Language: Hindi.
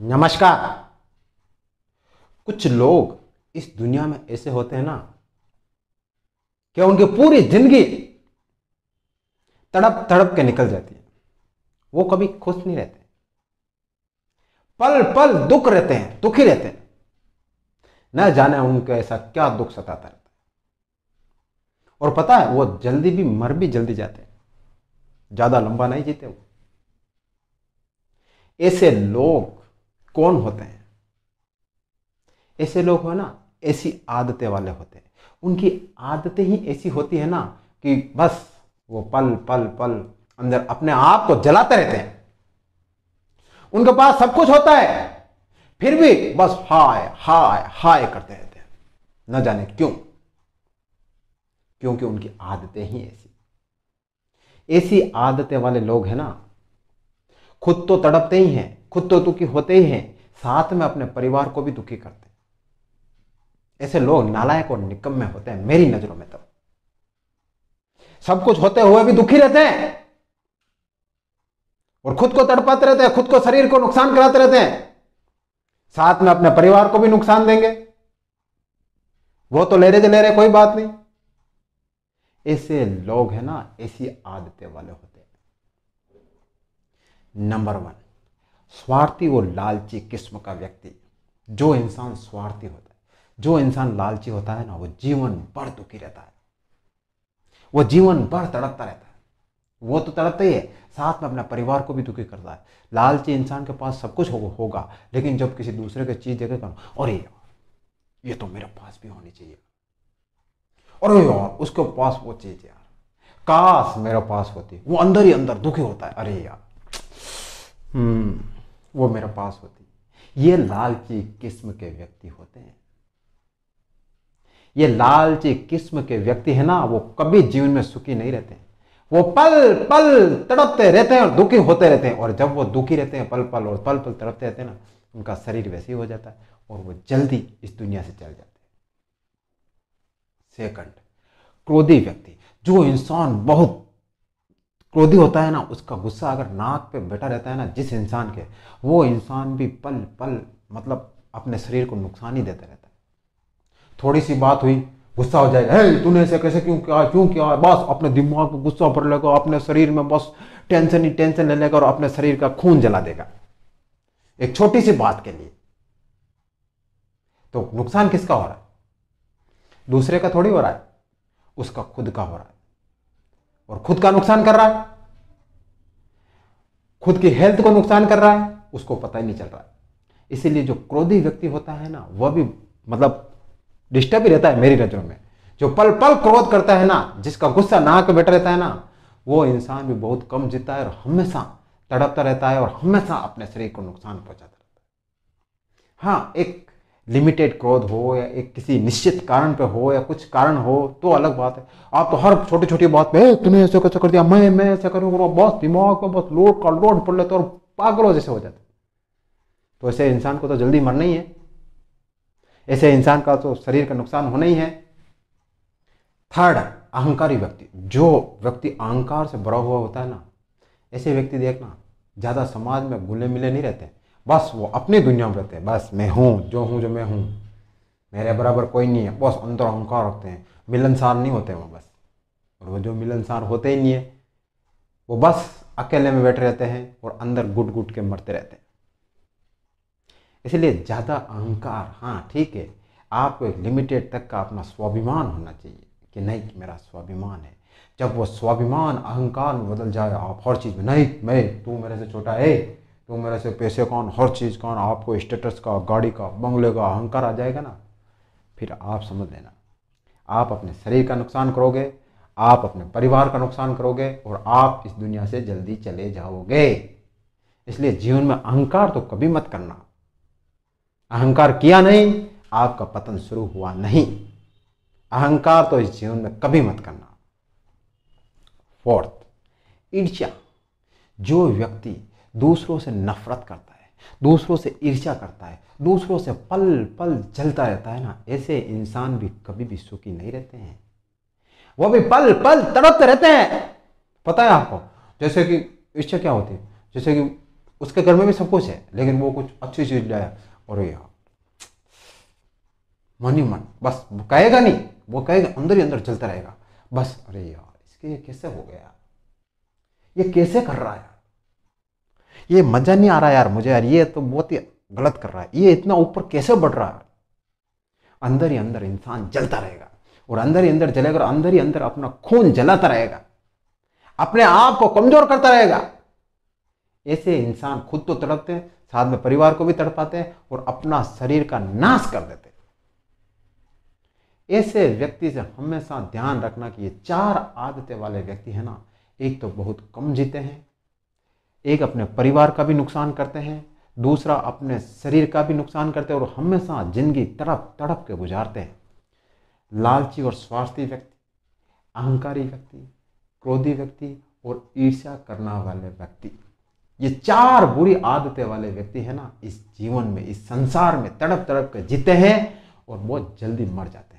नमस्कार कुछ लोग इस दुनिया में ऐसे होते हैं ना कि उनकी पूरी जिंदगी तड़प तड़प के निकल जाती है वो कभी खुश नहीं रहते पल पल दुख रहते हैं दुखी रहते हैं न जाने उनको ऐसा क्या दुख सताता रहता है और पता है वो जल्दी भी मर भी जल्दी जाते हैं ज्यादा लंबा नहीं जीते वो ऐसे लोग कौन होते हैं ऐसे लोग हो ना ऐसी आदतें वाले होते हैं उनकी आदतें ही ऐसी होती है ना कि बस वो पल पल पल अंदर अपने आप को जलाते रहते हैं उनके पास सब कुछ होता है फिर भी बस हाय हाय हाय करते रहते हैं न जाने क्यों क्योंकि उनकी आदतें ही ऐसी ऐसी आदतें वाले लोग हैं ना खुद तो तड़पते ही हैं खुद तो दुखी होते ही हैं साथ में अपने परिवार को भी दुखी करते हैं ऐसे लोग नालायक और निकम में होते हैं मेरी नजरों में तब तो। सब कुछ होते हुए भी दुखी रहते हैं और खुद को तड़पाते रहते हैं खुद को शरीर को नुकसान कराते रहते हैं साथ में अपने परिवार को भी नुकसान देंगे वो तो ले रहे ले रहे कोई बात नहीं ऐसे लोग हैं ना ऐसी आदतें वाले होते हैं नंबर वन स्वार्थी वो लालची किस्म का व्यक्ति जो इंसान स्वार्थी होता है जो इंसान लालची होता है ना वो जीवन भर दुखी रहता है वो जीवन भर तड़पता रहता है वो तो तड़पता ही है साथ में अपना परिवार को भी दुखी करता है लालची इंसान के पास सब कुछ हो, होगा लेकिन जब किसी दूसरे की चीज़ देखेगा और ये ये तो मेरे पास भी होनी चाहिए और यार उसके पास वो चीज़ यार काश मेरे पास होती वो अंदर ही अंदर दुखी होता है अरे यार हम्म वो मेरे पास होती ये लालची किस्म के व्यक्ति होते हैं ये लालची किस्म के व्यक्ति है ना वो कभी जीवन में सुखी नहीं रहते वो पल पल तड़पते रहते हैं और दुखी होते रहते हैं और जब वो दुखी रहते हैं पल पल और पल पल तड़पते रहते हैं ना उनका शरीर वैसे ही हो जाता है और वो जल्दी इस दुनिया से चल जाते हैं सेकंड क्रोधी व्यक्ति जो इंसान बहुत क्रोधी होता है ना उसका गुस्सा अगर नाक पे बैठा रहता है ना जिस इंसान के वो इंसान भी पल पल मतलब अपने शरीर को नुकसान ही देता रहता है थोड़ी सी बात हुई गुस्सा हो जाएगा हे तूने ऐसे कैसे क्यों क्या क्यों क्या बस अपने दिमाग को गुस्सा भर लेगा अपने शरीर में बस टेंशन ही टेंशन ले लेगा और अपने शरीर का खून जला देगा एक छोटी सी बात के लिए तो नुकसान किसका हो रहा है दूसरे का थोड़ी हो रहा है उसका खुद का हो रहा है और खुद का नुकसान कर रहा है खुद की हेल्थ को नुकसान कर रहा है उसको पता ही नहीं चल रहा है इसीलिए जो क्रोधी व्यक्ति होता है ना वह भी मतलब डिस्टर्ब ही रहता है मेरी नज़रों में जो पल पल क्रोध करता है ना जिसका गुस्सा नाक बैठ रहता है ना वो इंसान भी बहुत कम जीता है और हमेशा तड़पता रहता है और हमेशा अपने शरीर को नुकसान पहुंचाता रहता है हाँ एक लिमिटेड क्रोध हो या एक किसी निश्चित कारण पे हो या कुछ कारण हो तो अलग बात है आप तो हर छोटी छोटी बात पे तुमने ऐसे कैसे कर दिया मैं मैं ऐसा करूँ बस दिमाग में बस लोड का लोड पड़ लेते और पागलों जैसे हो जाते तो ऐसे इंसान को तो जल्दी मरना ही है ऐसे इंसान का तो शरीर का नुकसान होना ही है थर्ड अहंकारी व्यक्ति जो व्यक्ति अहंकार से भरा हुआ होता है ना ऐसे व्यक्ति देखना ज़्यादा समाज में गुले मिले नहीं रहते बस वो अपनी दुनिया में रहते हैं बस मैं हूँ जो हूँ जो मैं हूँ मेरे बराबर कोई नहीं है बस अंतर अहंकार रखते हैं मिलनसार नहीं होते वो बस और वो जो मिलनसार होते ही नहीं है वो बस अकेले में बैठे रहते हैं और अंदर गुट गुट के मरते रहते हैं इसलिए ज़्यादा अहंकार हाँ ठीक है आपको एक लिमिटेड तक का अपना स्वाभिमान होना चाहिए कि नहीं कि मेरा स्वाभिमान है जब वो स्वाभिमान अहंकार में बदल जाए आप हर चीज़ में नहीं मैं तू मेरे से छोटा है तो मेरे से पैसे कौन हर चीज़ कौन आपको स्टेटस का गाड़ी का बंगले का अहंकार आ जाएगा ना फिर आप समझ लेना आप अपने शरीर का नुकसान करोगे आप अपने परिवार का नुकसान करोगे और आप इस दुनिया से जल्दी चले जाओगे इसलिए जीवन में अहंकार तो कभी मत करना अहंकार किया नहीं आपका पतन शुरू हुआ नहीं अहंकार तो इस जीवन में कभी मत करना फोर्थ ईर्ष्या जो व्यक्ति दूसरों से नफरत करता है दूसरों से ईर्ष्या करता है दूसरों से पल पल जलता रहता है ना ऐसे इंसान भी कभी भी सुखी नहीं रहते हैं वो भी पल पल तड़पते रहते हैं पता है आपको जैसे कि ईर्ष्या क्या होती है जैसे कि उसके घर में भी सब कुछ है लेकिन वो कुछ अच्छी चीज लाया और यार हाँ। मन ही मन बस वो कहेगा नहीं वो कहेगा अंदर ही अंदर चलता रहेगा बस अरे यार इसके ये कैसे हो गया ये कैसे कर रहा है ये मज़ा नहीं आ रहा यार मुझे यार ये तो बहुत ही गलत कर रहा है ये इतना ऊपर कैसे बढ़ रहा है अंदर ही अंदर इंसान जलता रहेगा और अंदर ही अंदर जलेगा और अंदर ही अंदर अपना खून जलाता रहेगा अपने आप को कमज़ोर करता रहेगा ऐसे इंसान खुद तो तड़पते हैं साथ में परिवार को भी तड़पाते हैं और अपना शरीर का नाश कर देते हैं ऐसे व्यक्ति से हमेशा ध्यान रखना कि ये चार आदतें वाले व्यक्ति है ना एक तो बहुत कम जीते हैं एक अपने परिवार का भी नुकसान करते हैं दूसरा अपने शरीर का भी नुकसान करते हैं और हमेशा जिंदगी तड़प तड़प के गुजारते हैं लालची और स्वार्थी व्यक्ति अहंकारी व्यक्ति क्रोधी व्यक्ति और ईर्ष्या करना वाले व्यक्ति ये चार बुरी आदतें वाले व्यक्ति है ना इस जीवन में इस संसार में तड़प तड़प के जीते हैं और बहुत जल्दी मर जाते हैं